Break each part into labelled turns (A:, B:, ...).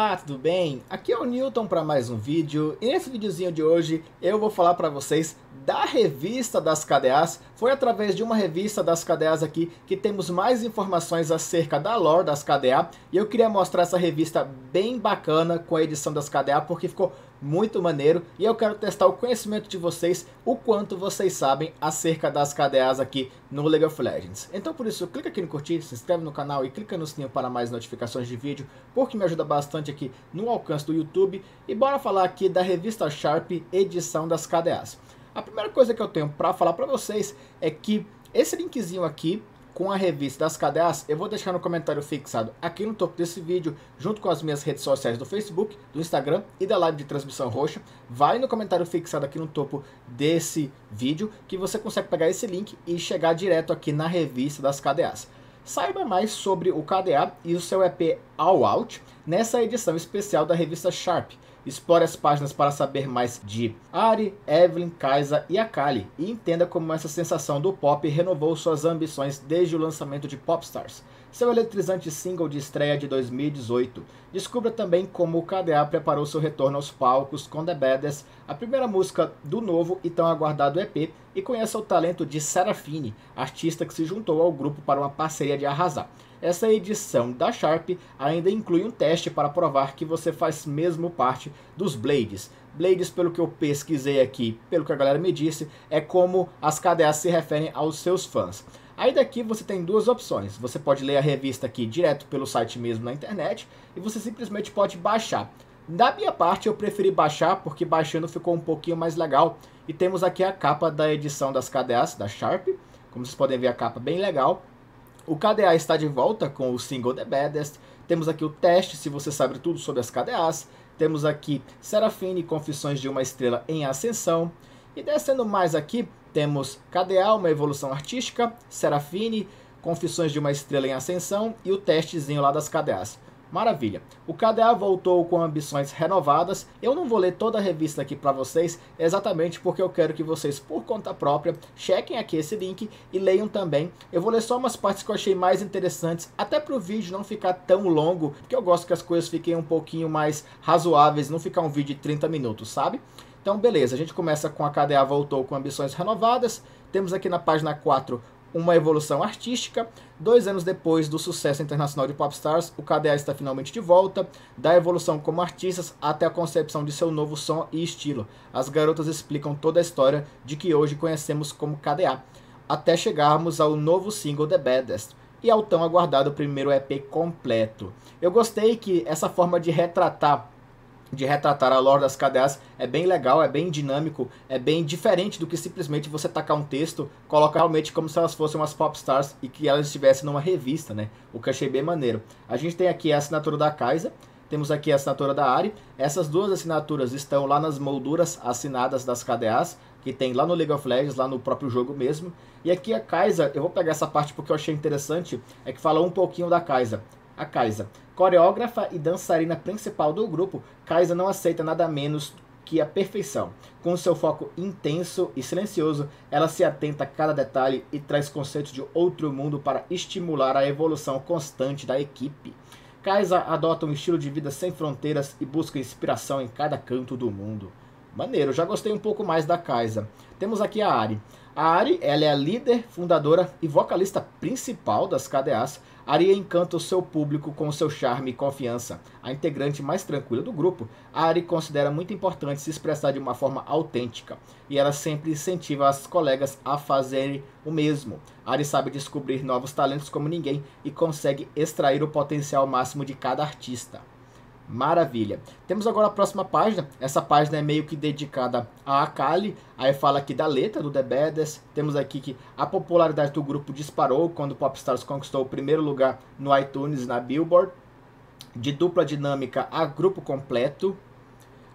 A: Olá, tudo bem? Aqui é o Newton para mais um vídeo e nesse videozinho de hoje eu vou falar para vocês da revista das KDAs. Foi através de uma revista das KDAs aqui que temos mais informações acerca da lore das KDA e eu queria mostrar essa revista bem bacana com a edição das KDA porque ficou muito maneiro e eu quero testar o conhecimento de vocês, o quanto vocês sabem acerca das KDAs aqui no League of Legends. Então por isso, clica aqui no curtir, se inscreve no canal e clica no sininho para mais notificações de vídeo, porque me ajuda bastante aqui no alcance do YouTube. E bora falar aqui da revista Sharp, edição das KDAs. A primeira coisa que eu tenho para falar para vocês é que esse linkzinho aqui com a revista das cadeias, eu vou deixar no comentário fixado aqui no topo desse vídeo, junto com as minhas redes sociais do Facebook, do Instagram e da live de transmissão roxa. Vai no comentário fixado aqui no topo desse vídeo que você consegue pegar esse link e chegar direto aqui na revista das cadeias. Saiba mais sobre o KDA e o seu EP All Out nessa edição especial da revista Sharp. Explore as páginas para saber mais de Ari, Evelyn, Kaisa e Akali e entenda como essa sensação do pop renovou suas ambições desde o lançamento de Popstars seu eletrizante single de estreia de 2018. Descubra também como o KDA preparou seu retorno aos palcos com The Badass, a primeira música do novo e tão aguardado EP, e conheça o talento de Serafine, artista que se juntou ao grupo para uma parceria de arrasar. Essa edição da Sharp ainda inclui um teste para provar que você faz mesmo parte dos Blades. Blades, pelo que eu pesquisei aqui, pelo que a galera me disse, é como as KDAs se referem aos seus fãs. Aí daqui você tem duas opções. Você pode ler a revista aqui direto pelo site mesmo na internet e você simplesmente pode baixar. Da minha parte, eu preferi baixar porque baixando ficou um pouquinho mais legal. E temos aqui a capa da edição das KDAs da Sharp. Como vocês podem ver, a capa é bem legal. O KDA está de volta com o single The Baddest. Temos aqui o teste, se você sabe tudo sobre as KDAs. Temos aqui Serafine, Confissões de uma Estrela em Ascensão. E descendo mais aqui, temos KDA, uma evolução artística, Serafine, Confissões de uma Estrela em Ascensão e o testezinho lá das KDAs. Maravilha. O KDA voltou com ambições renovadas. Eu não vou ler toda a revista aqui para vocês, exatamente porque eu quero que vocês, por conta própria, chequem aqui esse link e leiam também. Eu vou ler só umas partes que eu achei mais interessantes, até para o vídeo não ficar tão longo, porque eu gosto que as coisas fiquem um pouquinho mais razoáveis, não ficar um vídeo de 30 minutos, sabe? Então, beleza, a gente começa com a KDA voltou com ambições renovadas. Temos aqui na página 4 uma evolução artística. Dois anos depois do sucesso internacional de Popstars, o KDA está finalmente de volta, da evolução como artistas até a concepção de seu novo som e estilo. As garotas explicam toda a história de que hoje conhecemos como KDA, até chegarmos ao novo single The Baddest e ao tão aguardado primeiro EP completo. Eu gostei que essa forma de retratar de retratar a lore das KDAs é bem legal, é bem dinâmico, é bem diferente do que simplesmente você tacar um texto, colocar realmente como se elas fossem umas popstars e que elas estivessem numa revista, né? O que achei bem maneiro. A gente tem aqui a assinatura da Kaisa, temos aqui a assinatura da Ari. Essas duas assinaturas estão lá nas molduras assinadas das KDAs, que tem lá no League of Legends, lá no próprio jogo mesmo. E aqui a Kaisa, eu vou pegar essa parte porque eu achei interessante, é que fala um pouquinho da Kaisa a Kaisa. Coreógrafa e dançarina principal do grupo, Kaisa não aceita nada menos que a perfeição. Com seu foco intenso e silencioso, ela se atenta a cada detalhe e traz conceitos de outro mundo para estimular a evolução constante da equipe. Kaisa adota um estilo de vida sem fronteiras e busca inspiração em cada canto do mundo. Maneiro, já gostei um pouco mais da Kaisa. Temos aqui a Ari. A Ari, ela é a líder, fundadora e vocalista principal das KDAs, Aria encanta o seu público com seu charme e confiança. A integrante mais tranquila do grupo, Ari considera muito importante se expressar de uma forma autêntica, e ela sempre incentiva as colegas a fazerem o mesmo. Ari sabe descobrir novos talentos como ninguém e consegue extrair o potencial máximo de cada artista. Maravilha. Temos agora a próxima página. Essa página é meio que dedicada a Akali. Aí fala aqui da letra do The Badass. Temos aqui que a popularidade do grupo disparou quando Popstars conquistou o primeiro lugar no iTunes e na Billboard. De dupla dinâmica a grupo completo.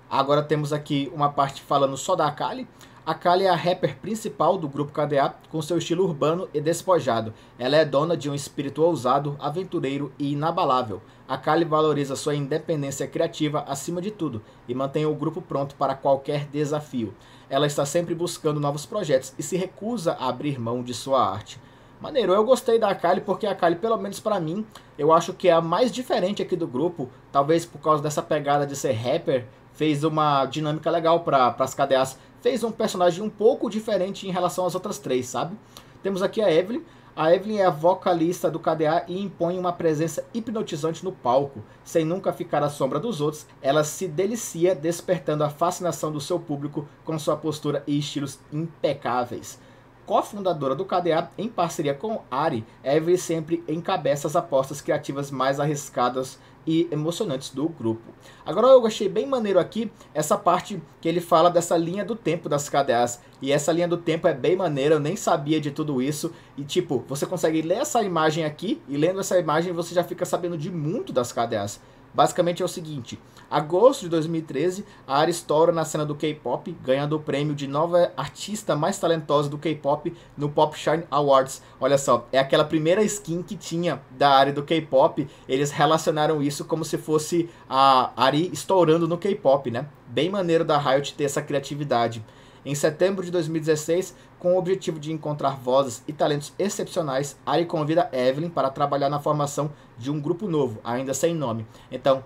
A: Agora temos aqui uma parte falando só da Akali. A Kali é a rapper principal do grupo KDA, com seu estilo urbano e despojado. Ela é dona de um espírito ousado, aventureiro e inabalável. A Kali valoriza sua independência criativa acima de tudo e mantém o grupo pronto para qualquer desafio. Ela está sempre buscando novos projetos e se recusa a abrir mão de sua arte. Maneiro, eu gostei da Kali porque a Kali, pelo menos para mim, eu acho que é a mais diferente aqui do grupo, talvez por causa dessa pegada de ser rapper, fez uma dinâmica legal para as KDA's fez um personagem um pouco diferente em relação às outras três, sabe? Temos aqui a Evelyn. A Evelyn é a vocalista do KDA e impõe uma presença hipnotizante no palco. Sem nunca ficar à sombra dos outros, ela se delicia despertando a fascinação do seu público com sua postura e estilos impecáveis Co-fundadora do KDA, em parceria com Ari, Evelyn sempre encabeça as apostas criativas mais arriscadas e emocionantes do grupo. Agora eu achei bem maneiro aqui essa parte que ele fala dessa linha do tempo das KDAs. E essa linha do tempo é bem maneira, eu nem sabia de tudo isso. E tipo, você consegue ler essa imagem aqui e lendo essa imagem você já fica sabendo de muito das KDAs. Basicamente é o seguinte: agosto de 2013, a Ari estoura na cena do K-pop, ganhando o prêmio de nova artista mais talentosa do K-pop no Pop Shine Awards. Olha só, é aquela primeira skin que tinha da área do K-pop, eles relacionaram isso como se fosse a Ari estourando no K-pop, né? Bem maneiro da Riot ter essa criatividade em setembro de 2016, com o objetivo de encontrar vozes e talentos excepcionais, Ari convida Evelyn para trabalhar na formação de um grupo novo, ainda sem nome. Então,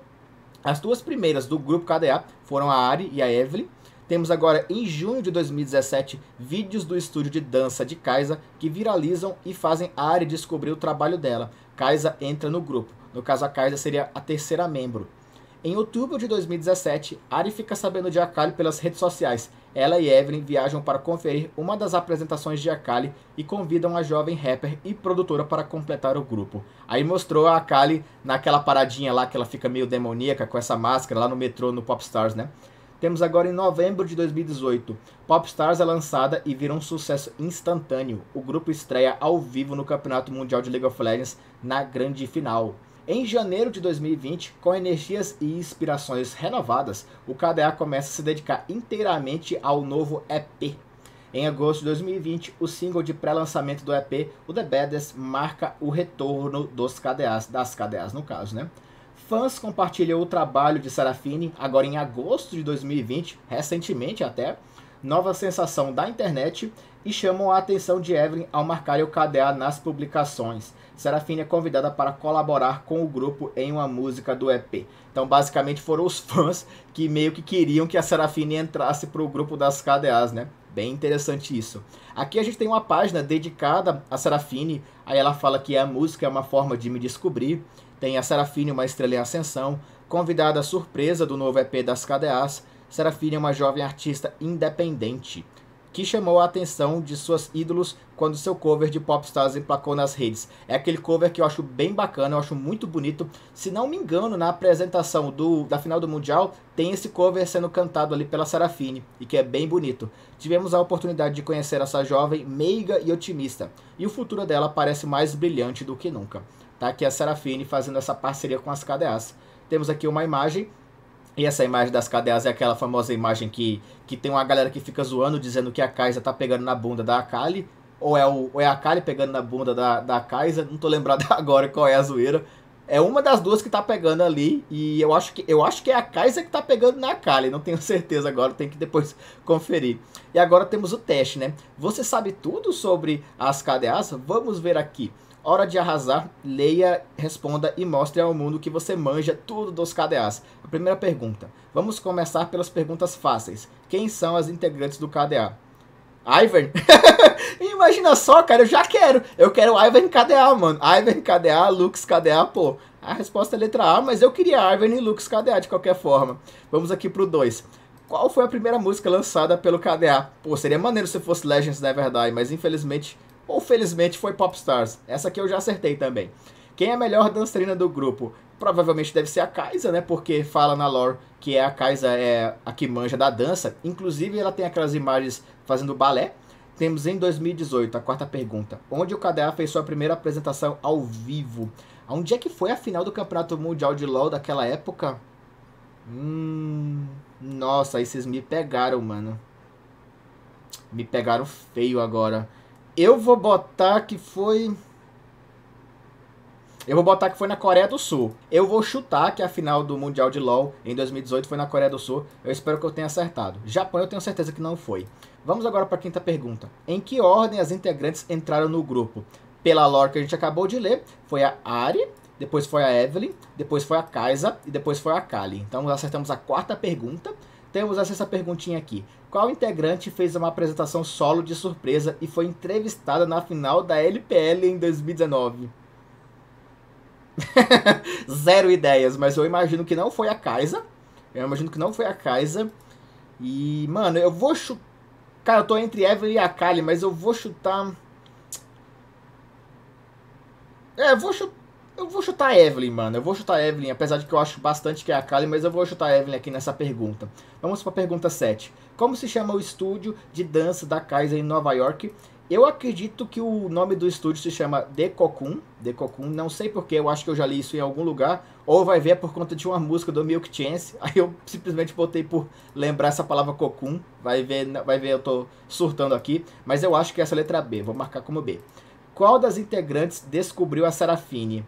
A: as duas primeiras do grupo KDA foram a Ari e a Evelyn, temos agora, em junho de 2017, vídeos do estúdio de dança de Kaisa que viralizam e fazem a Ari descobrir o trabalho dela. Kaisa entra no grupo. No caso, a Kaisa seria a terceira membro. Em outubro de 2017, Ari fica sabendo de Akali pelas redes sociais. Ela e Evelyn viajam para conferir uma das apresentações de Akali e convidam a jovem rapper e produtora para completar o grupo. Aí mostrou a Akali naquela paradinha lá que ela fica meio demoníaca com essa máscara lá no metrô no Popstars, né? Temos agora em novembro de 2018. Popstars é lançada e vira um sucesso instantâneo. O grupo estreia ao vivo no Campeonato Mundial de League of Legends na grande final. Em janeiro de 2020, com energias e inspirações renovadas, o KDA começa a se dedicar inteiramente ao novo EP. Em agosto de 2020, o single de pré-lançamento do EP, o The Baddest, marca o retorno dos KDAs, das KDAs no caso, né? Fãs compartilham o trabalho de Serafine agora em agosto de 2020, recentemente até, nova sensação da internet, e chamam a atenção de Evelyn ao marcar o KDA nas publicações. Serafine é convidada para colaborar com o grupo em uma música do EP. Então, basicamente, foram os fãs que meio que queriam que a Serafine entrasse para o grupo das KDAs, né? Bem interessante isso. Aqui a gente tem uma página dedicada à Serafine. Aí ela fala que a música é uma forma de me descobrir. Tem a Serafine, uma estrela em ascensão. Convidada surpresa do novo EP das KDAs. Serafine é uma jovem artista independente que chamou a atenção de suas ídolos quando seu cover de Popstars emplacou nas redes. É aquele cover que eu acho bem bacana, eu acho muito bonito. Se não me engano, na apresentação do, da final do Mundial, tem esse cover sendo cantado ali pela Serafine, e que é bem bonito. Tivemos a oportunidade de conhecer essa jovem meiga e otimista, e o futuro dela parece mais brilhante do que nunca. Tá aqui a Serafine fazendo essa parceria com as KDAs. Temos aqui uma imagem e essa imagem das cadeias é aquela famosa imagem que, que tem uma galera que fica zoando, dizendo que a Kaisa tá pegando na bunda da Akali. Ou é, o, ou é a Akali pegando na bunda da, da Kaisa. Não tô lembrado agora qual é a zoeira. É uma das duas que tá pegando ali. E eu acho que, eu acho que é a Kaisa que tá pegando na Akali. Não tenho certeza agora, tem que depois conferir. E agora temos o teste, né? Você sabe tudo sobre as cadeias Vamos ver aqui. Hora de arrasar, leia, responda e mostre ao mundo que você manja tudo dos KDAs. A primeira pergunta. Vamos começar pelas perguntas fáceis. Quem são as integrantes do KDA? Ivan? Imagina só, cara, eu já quero. Eu quero Ivan KDA, mano. Ivan KDA, Lux KDA, pô. A resposta é letra A, mas eu queria Ivan e Lux KDA de qualquer forma. Vamos aqui pro 2. Qual foi a primeira música lançada pelo KDA? Pô, seria maneiro se fosse Legends, na verdade, mas infelizmente ou felizmente foi Popstars. Essa aqui eu já acertei também. Quem é a melhor dançarina do grupo? Provavelmente deve ser a Kaisa, né? Porque fala na lore que é a Kaisa é a que manja da dança. Inclusive, ela tem aquelas imagens fazendo balé. Temos em 2018, a quarta pergunta. Onde o KDA fez sua primeira apresentação ao vivo? Onde é que foi a final do Campeonato Mundial de LoL daquela época? Hum, nossa, aí vocês me pegaram, mano. Me pegaram feio agora. Eu vou botar que foi. Eu vou botar que foi na Coreia do Sul. Eu vou chutar que a final do Mundial de LoL em 2018 foi na Coreia do Sul. Eu espero que eu tenha acertado. Japão eu tenho certeza que não foi. Vamos agora para a quinta pergunta. Em que ordem as integrantes entraram no grupo? Pela lore que a gente acabou de ler, foi a Ari, depois foi a Evelyn, depois foi a Kaisa e depois foi a Kali. Então acertamos a quarta pergunta. Temos essa perguntinha aqui qual integrante fez uma apresentação solo de surpresa e foi entrevistada na final da LPL em 2019? Zero ideias, mas eu imagino que não foi a Kaisa. Eu imagino que não foi a Kaisa. E, mano, eu vou chutar. Cara, eu tô entre Evelyn e a Kali, mas eu vou chutar. É, eu vou chutar. Eu vou chutar a Evelyn, mano. Eu vou chutar a Evelyn, apesar de que eu acho bastante que é a Kali, mas eu vou chutar a Evelyn aqui nessa pergunta. Vamos para a pergunta 7. Como se chama o estúdio de dança da Kaiser em Nova York? Eu acredito que o nome do estúdio se chama The Cocoon. The Cocoon, não sei porquê, eu acho que eu já li isso em algum lugar. Ou vai ver por conta de uma música do Milk Chance. Aí eu simplesmente botei por lembrar essa palavra Cocoon. Vai ver, vai ver, eu tô surtando aqui. Mas eu acho que é essa letra é B, vou marcar como B. Qual das integrantes descobriu a Serafine?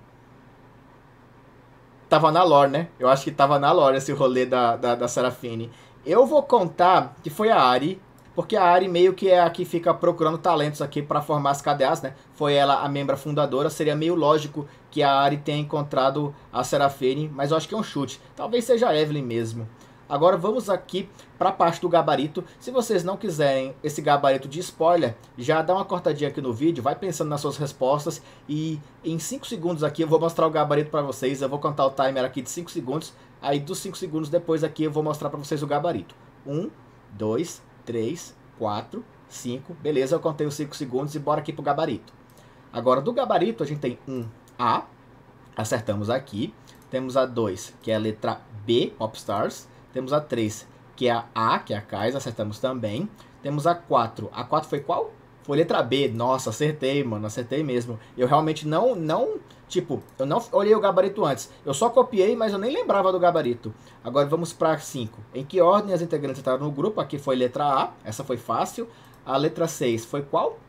A: tava na lore, né? Eu acho que tava na lore esse rolê da, da, da Serafine. Eu vou contar que foi a Ari, porque a Ari meio que é a que fica procurando talentos aqui para formar as cadeas, né? Foi ela a membra fundadora, seria meio lógico que a Ari tenha encontrado a Serafine, mas eu acho que é um chute. Talvez seja a Evelyn mesmo. Agora vamos aqui para a parte do gabarito. Se vocês não quiserem esse gabarito de spoiler, já dá uma cortadinha aqui no vídeo, vai pensando nas suas respostas e em 5 segundos aqui eu vou mostrar o gabarito para vocês. Eu vou contar o timer aqui de 5 segundos, aí dos 5 segundos depois aqui eu vou mostrar para vocês o gabarito. 1, 2, 3, 4, 5, beleza, eu contei os 5 segundos e bora aqui pro gabarito. Agora do gabarito a gente tem um a acertamos aqui. Temos a 2, que é a letra B, Popstars. Temos a 3, que é a A, que é a Cais, acertamos também. Temos a 4. A 4 foi qual? Foi letra B. Nossa, acertei, mano, acertei mesmo. Eu realmente não, não, tipo, eu não olhei o gabarito antes. Eu só copiei, mas eu nem lembrava do gabarito. Agora vamos para 5. Em que ordem as integrantes entraram no grupo? Aqui foi letra A, essa foi fácil. A letra 6 foi qual?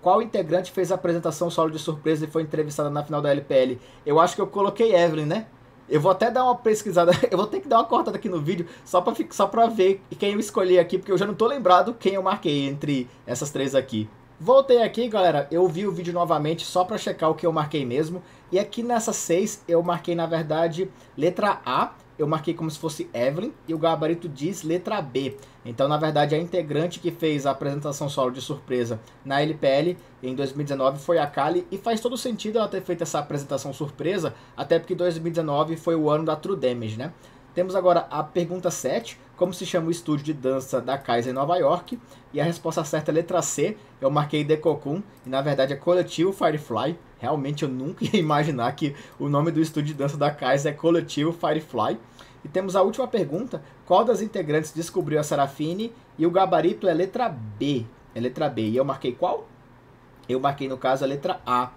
A: qual integrante fez a apresentação solo de surpresa e foi entrevistada na final da LPL? Eu acho que eu coloquei Evelyn, né? Eu vou até dar uma pesquisada, eu vou ter que dar uma cortada aqui no vídeo só pra, só pra ver quem eu escolhi aqui, porque eu já não tô lembrado quem eu marquei entre essas três aqui. Voltei aqui, galera, eu vi o vídeo novamente só pra checar o que eu marquei mesmo. E aqui nessas seis eu marquei, na verdade, letra A, eu marquei como se fosse Evelyn e o gabarito diz letra B. Então, na verdade, a integrante que fez a apresentação solo de surpresa na LPL em 2019 foi a Kali e faz todo sentido ela ter feito essa apresentação surpresa, até porque 2019 foi o ano da True Damage, né? Temos agora a pergunta 7, como se chama o estúdio de dança da Kaiser em Nova York? E a resposta certa é letra C, eu marquei The Cocoon, e na verdade é Coletivo Firefly, Realmente eu nunca ia imaginar que o nome do estúdio de dança da Kaiser é Coletivo Firefly. E temos a última pergunta: qual das integrantes descobriu a Sarafine e o gabarito é letra B? É letra B. E eu marquei qual? Eu marquei no caso a letra A.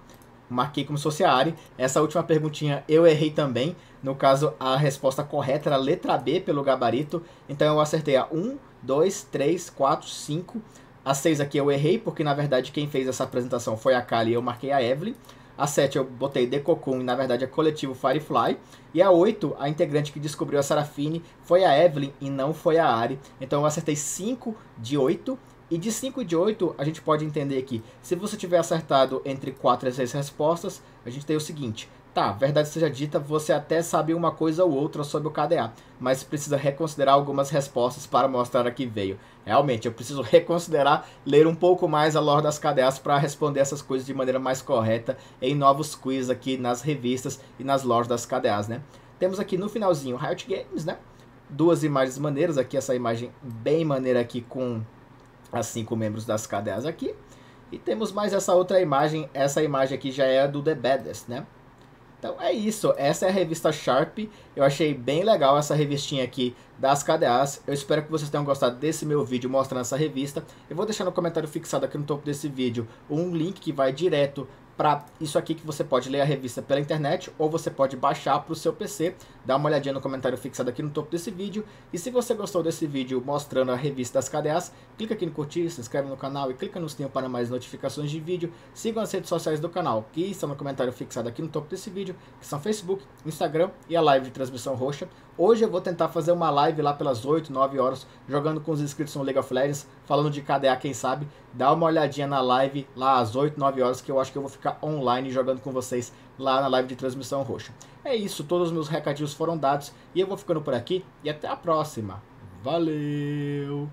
A: Marquei como se fosse a Ari. Essa última perguntinha eu errei também. No caso, a resposta correta era a letra B pelo gabarito. Então eu acertei a 1, 2, 3, 4, 5. A 6 aqui eu errei, porque na verdade quem fez essa apresentação foi a Kali e eu marquei a Evelyn. A 7 eu botei The Cocoon, e na verdade é coletivo Firefly. E a 8, a integrante que descobriu a Sarafine foi a Evelyn e não foi a Ari. Então eu acertei 5 de 8. E de 5 de 8, a gente pode entender que se você tiver acertado entre 4 e 6 respostas, a gente tem o seguinte: Tá, verdade seja dita, você até sabe uma coisa ou outra sobre o KDA, mas precisa reconsiderar algumas respostas para mostrar a que veio. Realmente, eu preciso reconsiderar, ler um pouco mais a lore das KDAs para responder essas coisas de maneira mais correta em novos quiz aqui nas revistas e nas lores das KDAs, né? Temos aqui no finalzinho Riot Games, né? Duas imagens maneiras aqui, essa imagem bem maneira aqui com as cinco membros das KDAs aqui. E temos mais essa outra imagem, essa imagem aqui já é do The Baddest, né? Então é isso, essa é a revista Sharp. Eu achei bem legal essa revistinha aqui das KDAs. Eu espero que vocês tenham gostado desse meu vídeo mostrando essa revista. Eu vou deixar no comentário fixado aqui no topo desse vídeo um link que vai direto para isso aqui que você pode ler a revista pela internet ou você pode baixar para o seu PC. Dá uma olhadinha no comentário fixado aqui no topo desse vídeo. E se você gostou desse vídeo mostrando a revista das KDAs, clica aqui no curtir, se inscreve no canal e clica no sininho para mais notificações de vídeo. Sigam as redes sociais do canal, que estão no comentário fixado aqui no topo desse vídeo, que são Facebook, Instagram e a live de transmissão roxa, Hoje eu vou tentar fazer uma live lá pelas 8, 9 horas, jogando com os inscritos no League of Legends, falando de KDA, quem sabe. Dá uma olhadinha na live lá às 8, 9 horas, que eu acho que eu vou ficar online jogando com vocês lá na live de transmissão roxa. É isso, todos os meus recadinhos foram dados e eu vou ficando por aqui e até a próxima. Valeu!